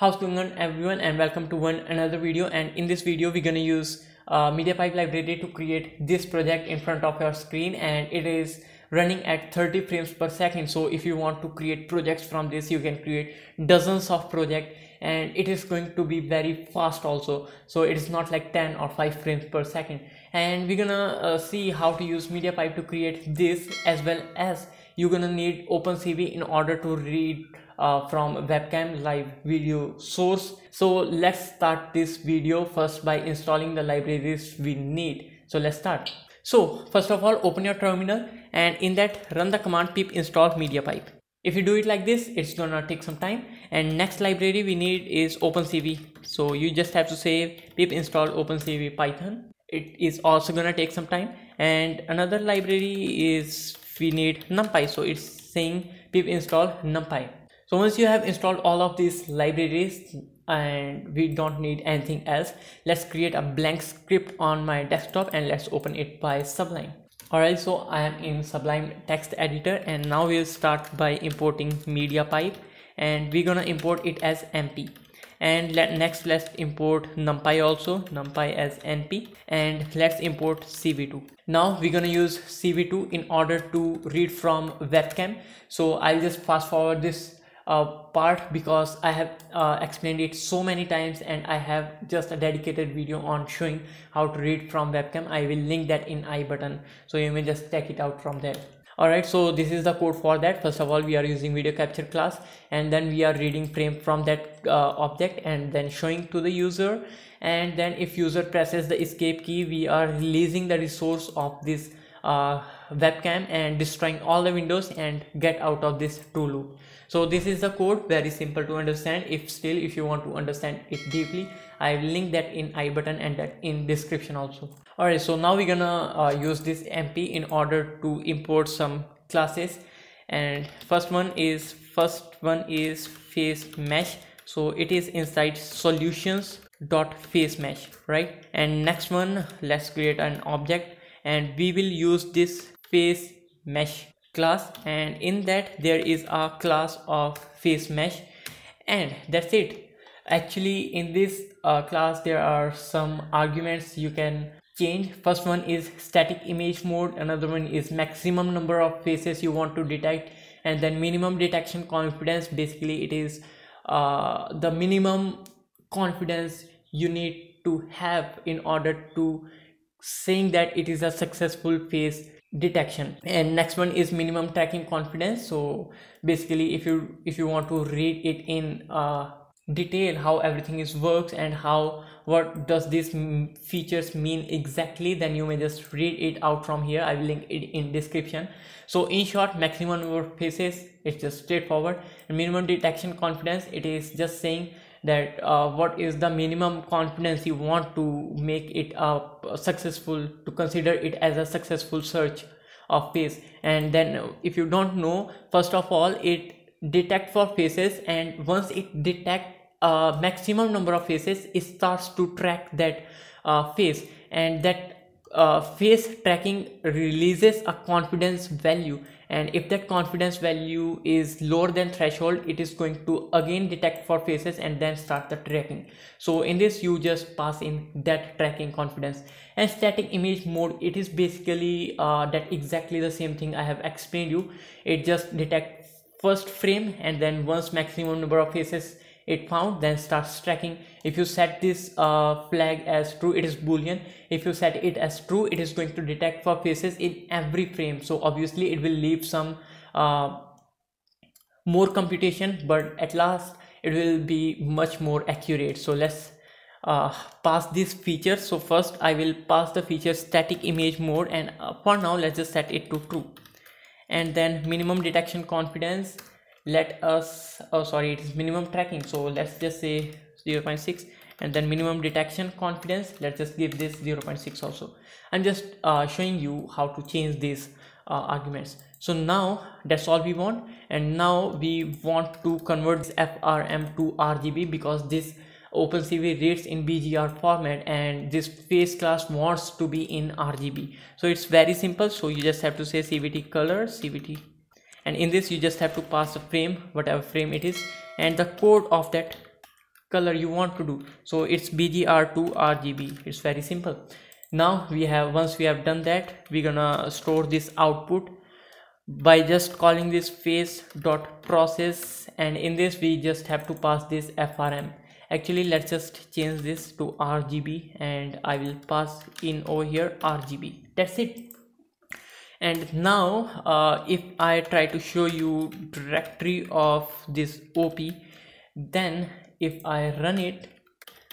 how's going on everyone and welcome to one another video and in this video we're gonna use uh, MediaPipe library to create this project in front of your screen and it is running at 30 frames per second so if you want to create projects from this you can create dozens of project and it is going to be very fast also so it is not like 10 or 5 frames per second and we're gonna uh, see how to use MediaPipe to create this as well as you're gonna need OpenCV in order to read uh, from webcam live video source so let's start this video first by installing the libraries we need so let's start so first of all open your terminal and in that run the command pip install mediapipe if you do it like this it's gonna take some time and next library we need is opencv so you just have to say pip install opencv python it is also gonna take some time and another library is we need numpy so it's saying pip install numpy so once you have installed all of these libraries and we don't need anything else let's create a blank script on my desktop and let's open it by sublime alright so I am in sublime text editor and now we'll start by importing media pipe and we're gonna import it as MP and let next let's import numpy also numpy as np and let's import cv2 now we're gonna use cv2 in order to read from webcam so i'll just fast forward this uh, part because I have uh, explained it so many times and I have just a dedicated video on showing how to read from webcam. I will link that in i button so you may just check it out from there. Alright, so this is the code for that. First of all, we are using video capture class and then we are reading frame from that uh, object and then showing to the user. And then if user presses the escape key, we are releasing the resource of this uh, webcam and destroying all the windows and get out of this to loop so this is the code very simple to understand if still if you want to understand it deeply i will link that in i button and that in description also all right so now we're gonna uh, use this mp in order to import some classes and first one is first one is face mesh so it is inside solutions dot face mesh right and next one let's create an object and we will use this face mesh class and in that there is a class of face mesh and that's it actually in this uh, class there are some arguments you can change first one is static image mode another one is maximum number of faces you want to detect and then minimum detection confidence basically it is uh, the minimum confidence you need to have in order to saying that it is a successful face detection and next one is minimum tracking confidence so basically if you if you want to read it in uh, detail how everything is works and how what does these features mean exactly then you may just read it out from here i will link it in description so in short maximum number of faces it's just straightforward and minimum detection confidence it is just saying that uh, what is the minimum confidence you want to make it a successful to consider it as a successful search of face and then if you don't know first of all it detect for faces and once it detect a uh, maximum number of faces it starts to track that uh, face and that uh, face tracking releases a confidence value and if that confidence value is lower than threshold it is going to again detect for faces and then start the tracking so in this you just pass in that tracking confidence and static image mode it is basically uh, that exactly the same thing i have explained you it just detect first frame and then once maximum number of faces it found then starts tracking if you set this uh, flag as true it is boolean if you set it as true it is going to detect for faces in every frame so obviously it will leave some uh, more computation but at last it will be much more accurate so let's uh, pass this feature so first I will pass the feature static image mode and uh, for now let's just set it to true and then minimum detection confidence let us oh sorry it is minimum tracking so let's just say 0.6 and then minimum detection confidence let's just give this 0.6 also i'm just uh, showing you how to change these uh, arguments so now that's all we want and now we want to convert this frm to rgb because this OpenCV reads in BGR format and this face class wants to be in RGB. So it's very simple. So you just have to say CVT color, CVT and in this you just have to pass a frame whatever frame it is and the code of that color you want to do so it's bgr2 rgb it's very simple now we have once we have done that we're gonna store this output by just calling this face dot process and in this we just have to pass this frm actually let's just change this to rgb and i will pass in over here rgb that's it and now uh, if I try to show you directory of this op then if I run it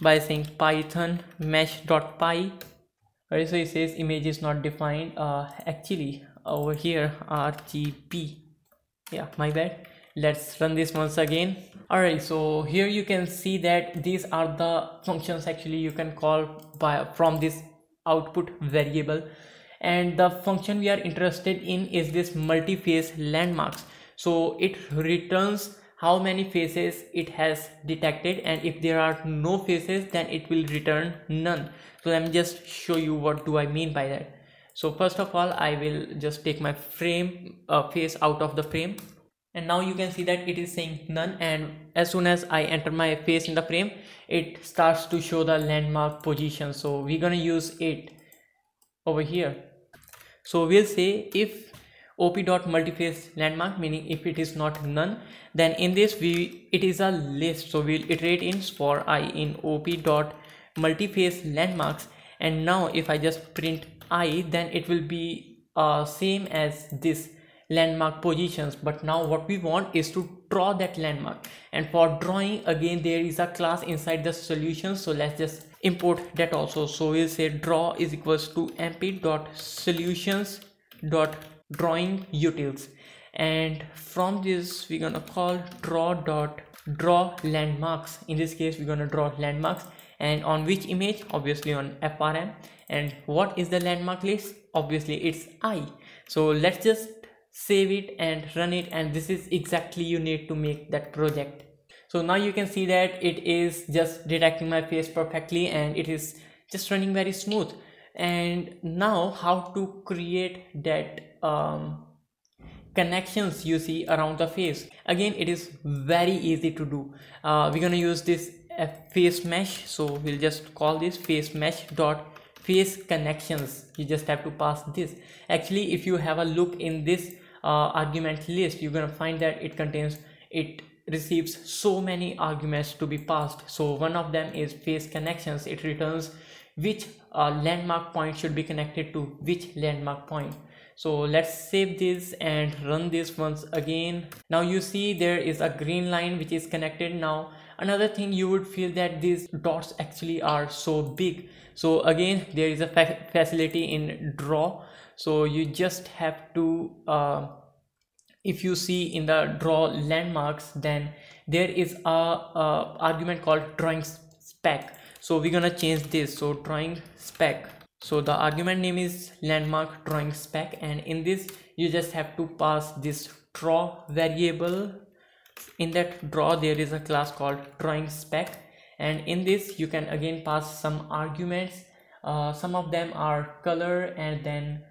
by saying python mesh.py right so it says image is not defined uh, actually over here rgb yeah my bad let's run this once again all right so here you can see that these are the functions actually you can call by from this output variable and the function we are interested in is this multi-phase landmarks so it returns how many faces it has detected and if there are no faces then it will return none so let me just show you what do i mean by that so first of all i will just take my frame uh, face out of the frame and now you can see that it is saying none and as soon as i enter my face in the frame it starts to show the landmark position so we're gonna use it over here so we'll say if op dot multiface landmark meaning if it is not none then in this we it is a list so we'll iterate in for i in op dot multiface landmarks and now if i just print i then it will be uh, same as this landmark positions but now what we want is to draw that landmark and for drawing again there is a class inside the solution so let's just import that also so we'll say draw is equals to mp dot solutions dot drawing utils and from this we're gonna call draw dot draw landmarks in this case we're gonna draw landmarks and on which image obviously on frm and what is the landmark list obviously it's i so let's just save it and run it and this is exactly you need to make that project so now you can see that it is just detecting my face perfectly and it is just running very smooth and now how to create that um, connections you see around the face again it is very easy to do uh, we're gonna use this face mesh so we'll just call this face mesh dot face connections you just have to pass this actually if you have a look in this uh, argument list you're gonna find that it contains it receives so many arguments to be passed so one of them is face connections it returns which uh, landmark point should be connected to which landmark point so let's save this and run this once again now you see there is a green line which is connected now another thing you would feel that these dots actually are so big so again there is a fa facility in draw so you just have to uh, if you see in the draw landmarks then there is a, a argument called drawing spec so we're gonna change this so drawing spec so the argument name is landmark drawing spec and in this you just have to pass this draw variable in that draw there is a class called drawing spec and in this you can again pass some arguments uh, some of them are color and then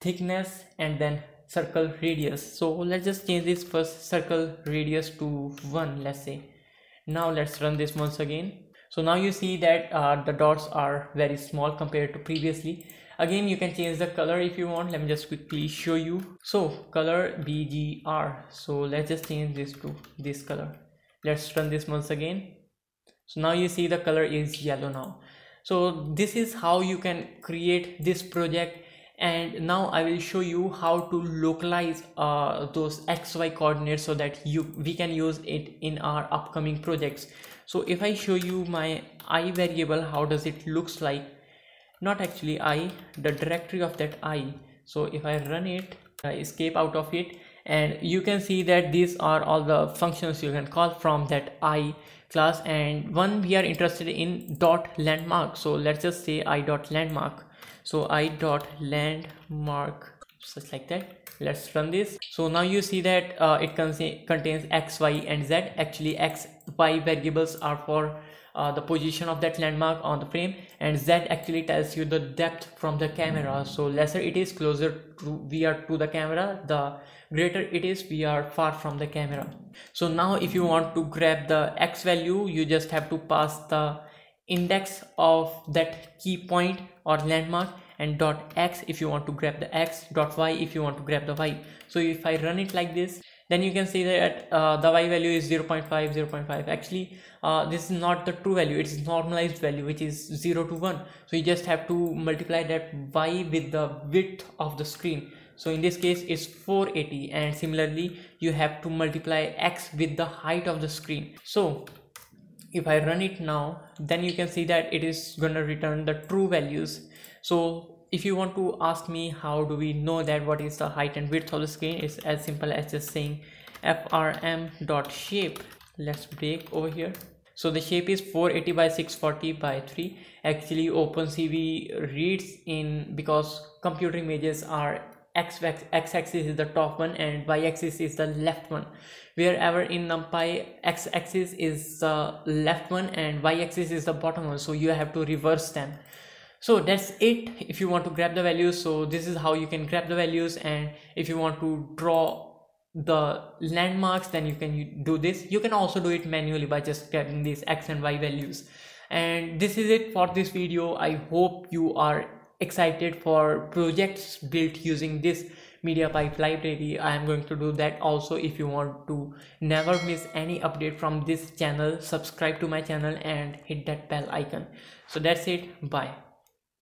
thickness and then circle radius so let's just change this first circle radius to one let's say now let's run this once again so now you see that uh, the dots are very small compared to previously again you can change the color if you want let me just quickly show you so color bgr so let's just change this to this color let's run this once again so now you see the color is yellow now so this is how you can create this project and now I will show you how to localize uh, those XY coordinates so that you we can use it in our upcoming projects so if I show you my I variable how does it looks like not actually I the directory of that I so if I run it I escape out of it and you can see that these are all the functions you can call from that I class and one we are interested in dot landmark so let's just say I dot landmark so i dot landmark just like that let's run this so now you see that uh, it contains x y and z actually x y variables are for uh, the position of that landmark on the frame and z actually tells you the depth from the camera so lesser it is closer to we are to the camera the greater it is we are far from the camera so now if you want to grab the x value you just have to pass the index of that key point or landmark and dot x if you want to grab the x dot y if you want to grab the y so if i run it like this then you can see that uh, the y value is 0 0.5 0 0.5 actually uh, this is not the true value it's normalized value which is 0 to 1 so you just have to multiply that y with the width of the screen so in this case it's 480 and similarly you have to multiply x with the height of the screen so if I run it now then you can see that it is gonna return the true values so if you want to ask me how do we know that what is the height and width of the screen it's as simple as just saying frm dot shape let's break over here so the shape is 480 by 640 by 3 actually opencv reads in because computer images are x, x axis is the top one and y axis is the left one wherever in numpy x axis is the left one and y axis is the bottom one so you have to reverse them so that's it if you want to grab the values so this is how you can grab the values and if you want to draw the landmarks then you can do this you can also do it manually by just grabbing these x and y values and this is it for this video i hope you are excited for projects built using this MediaPipe library. I am going to do that also. If you want to never miss any update from this channel, subscribe to my channel and hit that bell icon. So that's it. Bye.